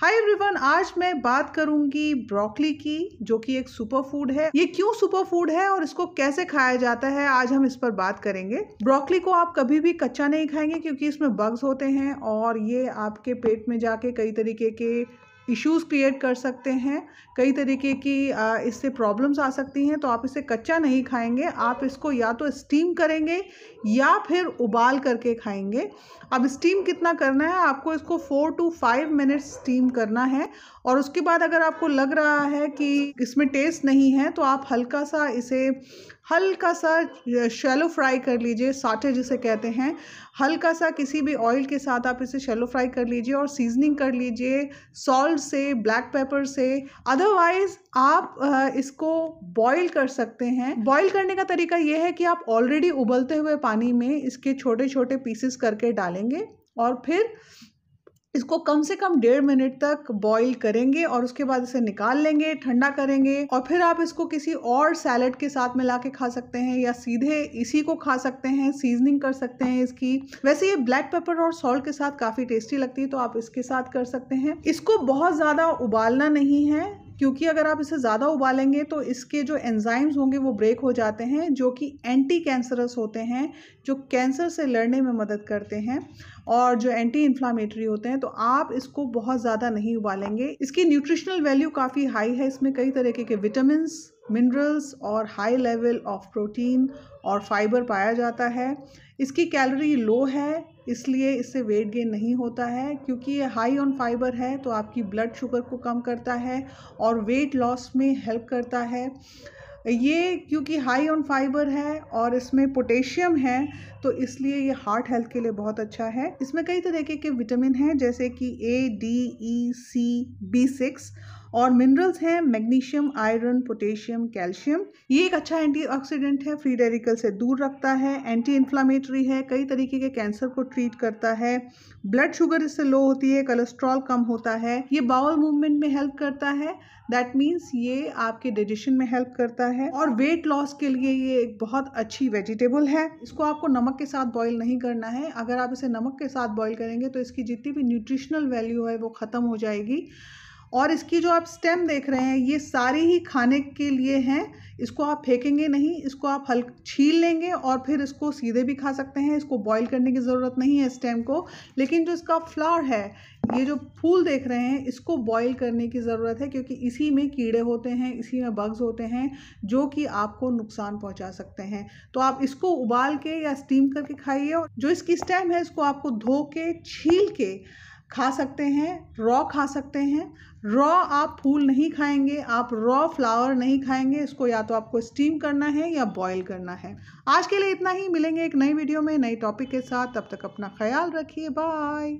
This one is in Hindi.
हाय एवरीवन आज मैं बात करूंगी ब्रोकली की जो कि एक सुपर फूड है ये क्यों सुपर फूड है और इसको कैसे खाया जाता है आज हम इस पर बात करेंगे ब्रोकली को आप कभी भी कच्चा नहीं खाएंगे क्योंकि इसमें बग्स होते हैं और ये आपके पेट में जाके कई तरीके के इश्यूज़ क्रिएट कर सकते हैं कई तरीके की इससे प्रॉब्लम्स आ सकती हैं तो आप इसे कच्चा नहीं खाएंगे आप इसको या तो स्टीम करेंगे या फिर उबाल करके खाएंगे अब स्टीम कितना करना है आपको इसको four two five minute steam करना है और उसके बाद अगर आपको लग रहा है कि इसमें टेस्ट नहीं है तो आप हल्का सा इसे हल्का सा शैलो फ्राई कर लीजिए साठे जिसे कहते हैं हल्का सा किसी भी ऑयल के साथ आप इसे शेलो फ्राई कर लीजिए और सीजनिंग कर लीजिए सॉल्ट से ब्लैक पेपर से अदरवाइज आप इसको बॉईल कर सकते हैं बॉईल करने का तरीका यह है कि आप ऑलरेडी उबलते हुए पानी में इसके छोटे छोटे पीसेस करके डालेंगे और फिर इसको कम से कम डेढ़ मिनट तक बॉईल करेंगे और उसके बाद इसे निकाल लेंगे ठंडा करेंगे और फिर आप इसको किसी और सैलड के साथ मिला के खा सकते हैं या सीधे इसी को खा सकते हैं सीजनिंग कर सकते हैं इसकी वैसे ये ब्लैक पेपर और सॉल्ट के साथ काफ़ी टेस्टी लगती है तो आप इसके साथ कर सकते हैं इसको बहुत ज़्यादा उबालना नहीं है क्योंकि अगर आप इसे ज़्यादा उबालेंगे तो इसके जो एंजाइम्स होंगे वो ब्रेक हो जाते हैं जो कि एंटी कैंसरस होते हैं जो कैंसर से लड़ने में मदद करते हैं और जो एंटी इन्फ्लामेटरी होते हैं तो आप इसको बहुत ज़्यादा नहीं उबालेंगे इसकी न्यूट्रिशनल वैल्यू काफ़ी हाई है इसमें कई तरीके के विटामिन मिनरल्स और हाई लेवल ऑफ प्रोटीन और फाइबर पाया जाता है इसकी कैलोरी लो है इसलिए इससे वेट गेन नहीं होता है क्योंकि ये हाई ऑन फाइबर है तो आपकी ब्लड शुगर को कम करता है और वेट लॉस में हेल्प करता है ये क्योंकि हाई ऑन फाइबर है और इसमें पोटेशियम है तो इसलिए ये हार्ट हेल्थ के लिए बहुत अच्छा है इसमें कई तरह के विटामिन हैं जैसे कि A D E C B six और मिनरल्स हैं मैग्नीशियम आयरन पोटेशियम कैल्शियम ये एक अच्छा एंटीऑक्सीडेंट है फ्री रेडिकल से दूर रखता है एंटी इन्फ्लामेटरी है कई तरीके के कैंसर को ट्रीट करता है ब्लड शुगर इससे लो होती है कोलेस्ट्रॉल कम होता है ये बाउल मूवमेंट में हेल्प करता है दैट मीन्स ये आपके डिजेशन में हेल्प करता है और वेट लॉस के लिए ये एक बहुत अच्छी वेजिटेबल है इसको आपको नमक के साथ बॉयल नहीं करना है अगर आप इसे नमक के साथ बॉयल करेंगे तो इसकी जितनी भी न्यूट्रिशनल वैल्यू है वो ख़त्म हो जाएगी और इसकी जो आप स्टेम देख रहे हैं ये सारी ही खाने के लिए हैं इसको आप फेंकेंगे नहीं इसको आप हल छील लेंगे और फिर इसको सीधे भी खा सकते हैं इसको बॉईल करने की ज़रूरत नहीं है स्टेम को लेकिन जो इसका फ्लावर है ये जो फूल देख रहे हैं इसको बॉईल करने की ज़रूरत है क्योंकि इसी में कीड़े होते हैं इसी में बग्स होते हैं जो कि आपको नुकसान पहुंचा सकते हैं तो आप इसको उबाल के या स्टीम करके खाइए और जो इसकी स्टेम है इसको आपको धो के छील के खा सकते हैं रॉ खा सकते हैं रॉ आप फूल नहीं खाएंगे आप रॉ फ्लावर नहीं खाएंगे इसको या तो आपको स्टीम करना है या बॉईल करना है आज के लिए इतना ही मिलेंगे एक नई वीडियो में नई टॉपिक के साथ तब तक अपना ख्याल रखिए बाय